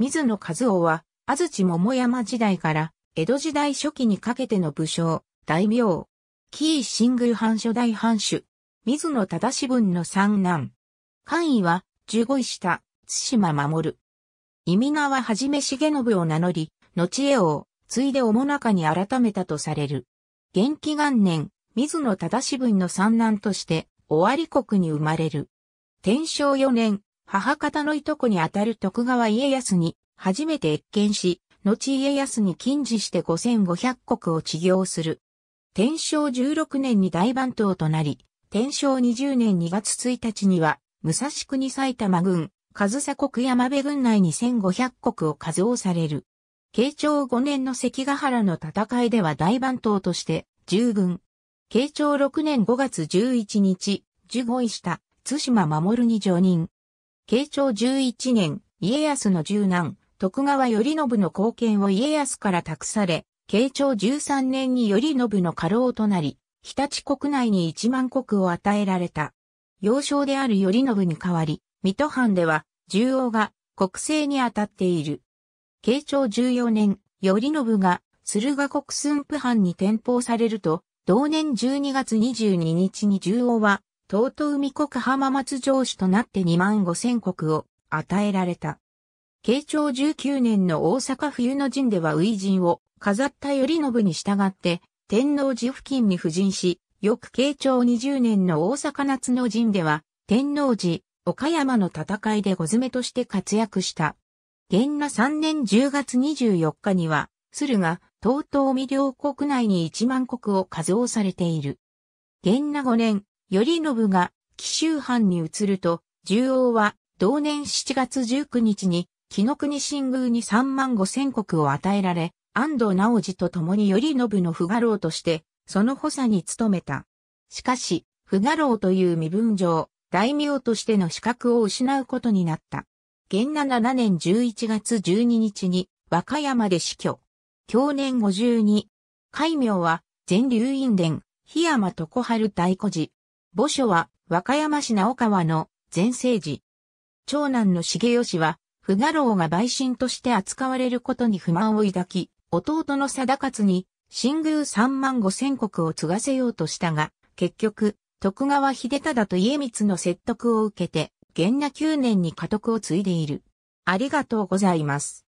水野和夫は、安土桃山時代から、江戸時代初期にかけての武将、大名、紀伊新宮藩初代藩主、水野忠志分の三男。官位は、十五位下、津島守。忌名ははじめ重信を名乗り、後江王、ついでおもなかに改めたとされる。元気元年、水野忠志分の三男として、尾張国に生まれる。天正四年、母方のいとこにあたる徳川家康に初めて越見し、後家康に禁じして5500国を治療する。天正16年に大番頭となり、天正20年2月1日には、武蔵国埼玉郡、上総国山部郡内に1500国を数をされる。慶長5年の関ヶ原の戦いでは大番頭として、従軍。慶長6年5月11日、従護医した、津島守に上任。慶長11年、家康の十男、徳川頼信の貢献を家康から託され、慶長13年に頼信の家老となり、日立国内に1万国を与えられた。幼少である頼信に代わり、水戸藩では、重王が国政に当たっている。慶長14年、頼信が駿河国駿府藩に転封されると、同年12月22日に重王は東都海国浜松城主となって2万5千国を与えられた。慶長19年の大阪冬の陣では初陣を飾った頼信に従って天皇寺付近に布陣し、翌慶長20年の大阪夏の陣では天皇寺、岡山の戦いで小詰めとして活躍した。元那3年10月24日には、鶴が東東未領国内に1万国を数をされている。元那5年、頼信が紀州藩に移ると、重王は同年7月19日に、紀の国新宮に3万5千国を与えられ、安藤直次と共に頼信の不画老として、その補佐に努めた。しかし、不画老という身分上、大名としての資格を失うことになった。元7年11月12日に和歌山で死去。去年52。改名は、全流院殿、檜山徳春大古寺、墓所は和歌山市直川の前世寺。長男の重義は、不画老が陪信として扱われることに不満を抱き、弟の貞勝に、新宮三万五千国を継がせようとしたが、結局、徳川秀忠と家光の説得を受けて、元那九年に家督を継いでいる。ありがとうございます。